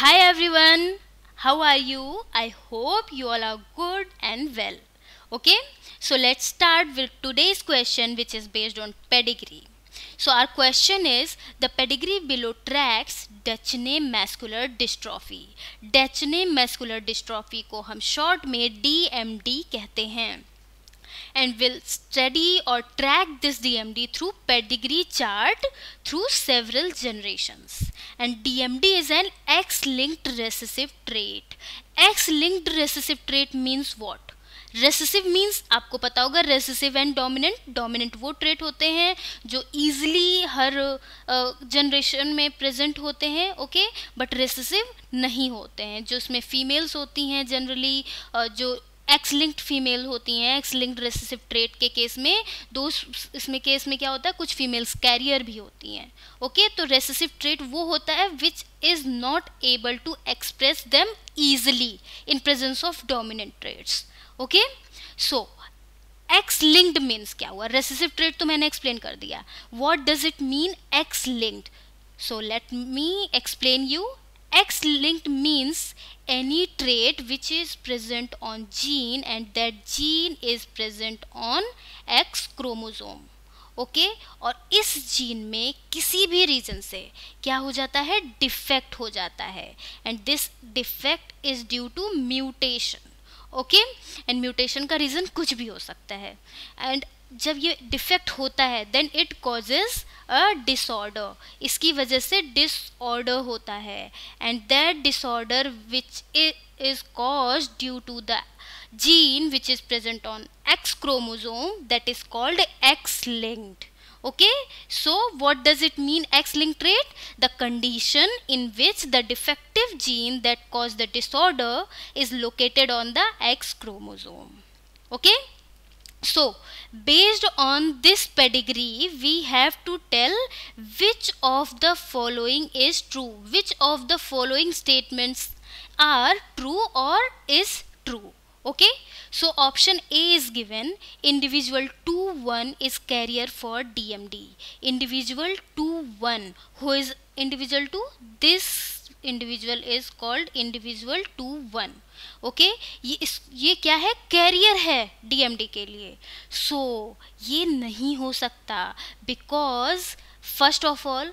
Hi everyone, how are you? I hope you all are good and well. Okay, so let's start with today's question which is based on pedigree. So our question is the pedigree below tracks Duchenne muscular dystrophy. Duchenne muscular dystrophy को हम short में DMD कहते हैं and will study or track this DMD through pedigree chart through several generations. And DMD is an X-linked recessive trait. X-linked recessive trait means what? Recessive means आपको पता होगा recessive and dominant dominant वो trait होते हैं जो easily हर generation uh, में present होते हैं ओके बट रेसिसिव नहीं होते हैं जो इसमें फीमेल्स होती हैं जनरली uh, जो एक्स लिंक्ड फीमेल होती हैं एक्स लिंक्ड रेसिसिव ट्रेट के केस में दो इसमें केस में क्या होता है कुछ फीमेल्स कैरियर भी होती हैं ओके तो रेसिसिव ट्रेट वो होता है which is not able to express them easily in presence of dominant traits okay so X linked means क्या हुआ रेसिसिव ट्रेट तो मैंने एक्सप्लेन कर दिया what does it mean X linked so let me explain you X linked means any trait which is present on gene and that gene is present on x chromosome okay okay? और इस gene में किसी भी reason से क्या हो जाता है डिफेक्ट हो जाता है and this defect is due to mutation okay and mutation का रीज़न कुछ भी हो सकता है एंड जब ये डिफेक्ट होता है then it causes a disorder इसकी वजह से डिसऑर्डर होता है and that disorder which is cause due to the gene which is present on X chromosome that is called X linked okay so what does it mean X link trait the condition in which the defective gene that cause the disorder is located on the X chromosome okay So, based on this pedigree, we have to tell which of the following is true, which of the following statements are true or is true. Okay, so option A is given individual 2 1 is carrier for DMD. Individual 2 1, who is individual 2? This individual is called individual two one okay ये इस ये क्या है career है DMD के लिए सो so, ये नहीं हो सकता बिकॉज फर्स्ट ऑफ ऑल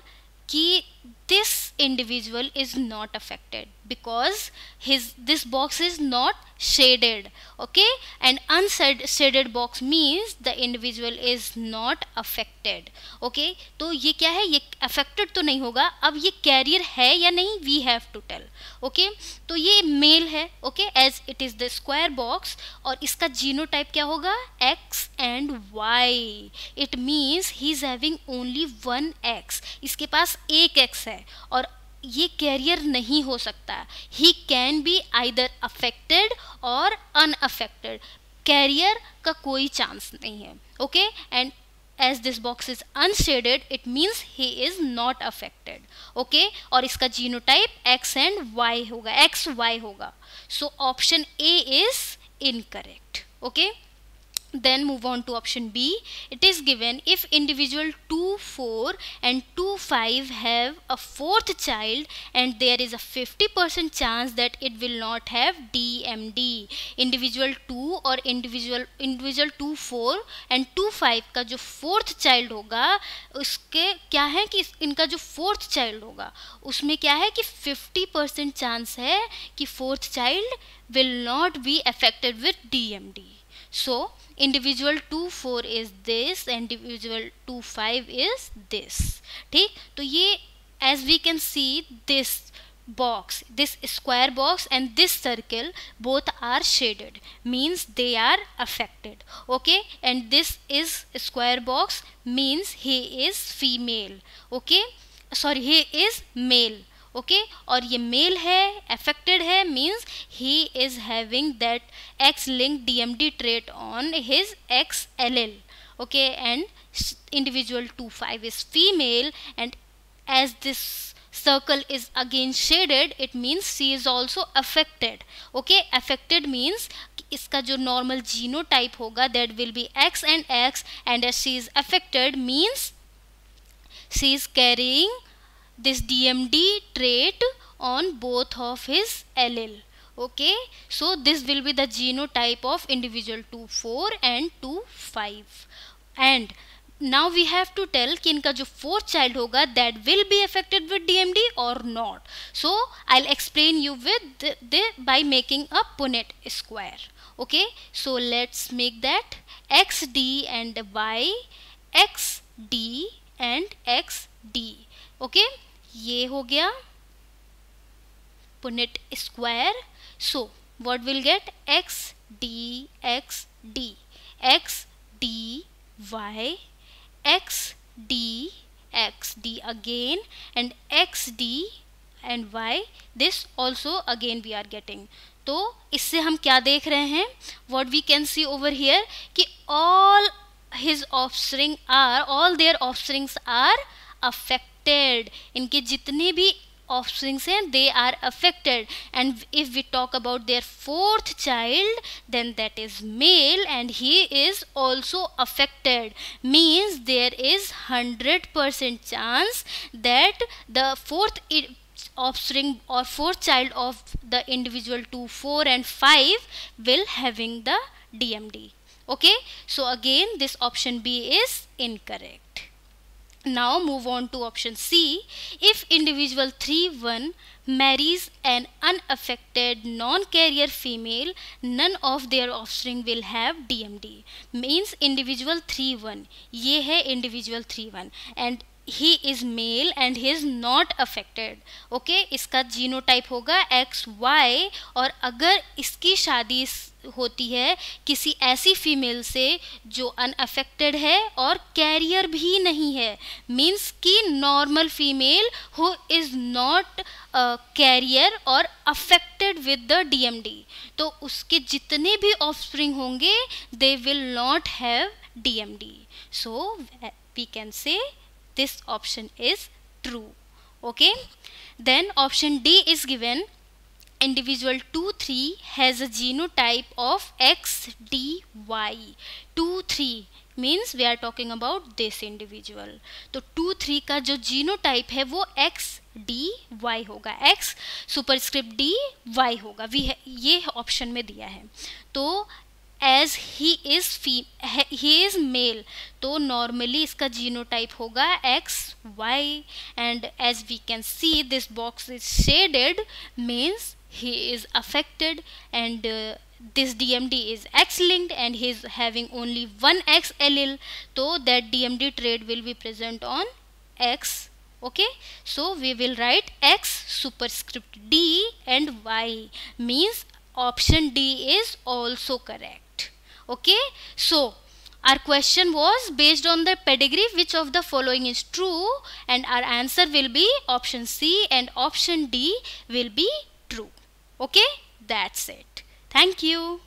कि this individual is not affected because his this box is not shaded okay and unshaded box means the individual is not affected okay to ye kya hai ye affected to nahi hoga ab ye carrier hai ya nahi we have to tell okay to ye male hai okay as it is the square box aur iska genotype kya hoga X y it means he is having only one X इसके पास एक x है और ये career नहीं हो सकता he can be either affected और अनअफेक्टेड कैरियर का कोई चांस नहीं है okay and as this box is unshaded it means he is not affected okay और इसका जीनोटाइप एक्स एंड वाई होगा एक्स वाई होगा so option A is incorrect okay then move on to option b it is given if individual 2 4 and 2 5 have a fourth child and there is a 50% chance that it will not have dmd individual 2 or individual individual 2 4 and 2 5 ka jo fourth child hoga uske kya hai ki inka jo fourth child hoga usme kya hai ki 50% chance hai ki fourth child will not be affected with dmd So individual 2 4 is this, individual 2 5 is this. ठीक तो ये as we can see this box this square box and this circle both are shaded means they are affected okay and this is square box means he is female okay sorry he is male okay और ये male है affected है means he is having that X link DMD trait on his X L L and individual two five is female and as this circle is again shaded it means she is also affected okay affected means इसका जो normal genotype होगा that will be X and X and she is affected means she is carrying this DMD trait on both of his allele. Okay, so this will be the genotype of individual two four and two five. And now we have to tell ki inka fourth child hoga that will be affected with DMD or not. So I'll explain you with by making a Punnett square. Okay, so let's make that XD and Y, XD and XD. Okay. ये हो गया Punnett square so what will get X D X D X D Y X D X D again and X D and Y this also again we are getting तो इससे हम क्या देख रहे हैं what we can see over here कि all his offspring are all their offsprings are affect affected इनके जितने भी ऑफ्सिंग्स हैं they are affected and if we talk about their fourth child then that is male and he is also affected means there is hundred percent chance that the fourth offspring और fourth child of the individual two four and five will having the D D okay so again this option B is incorrect Now move on to option C. If individual 3-1 marries an unaffected non-carrier female, none of their offspring will have DMD. Means individual 3-1. ये है individual 3-1 and he is male and he is not affected okay इसका genotype होगा X Y और अगर इसकी शादी होती है किसी ऐसी फीमेल से जो अनअफेक्टेड है और कैरियर भी नहीं है मीन्स कि normal female who is not carrier और अफेक्टेड विद द डीएमडी तो उसके जितने भी ऑफस्प्रिंग होंगे they will not have DMD so we can say this option is true okay then option d is given individual 2 3 has a genotype of x d y 2 3 means we are talking about this individual तो two three का जो genotype है वो X D Y होगा X superscript D Y होगा we ये option में दिया है तो as he is fe he is male तो नॉर्मली इसका जीनो टाइप होगा X Y and as we can see this box is shaded means he is affected and this D M D is x linked and he is having only one X L L तो that D M D trait will be present on X okay so we will write X superscript D and Y means option D is also correct okay so our question was based on the pedigree which of the following is true and our answer will be option C and option D will be true. Okay, that's it. Thank you.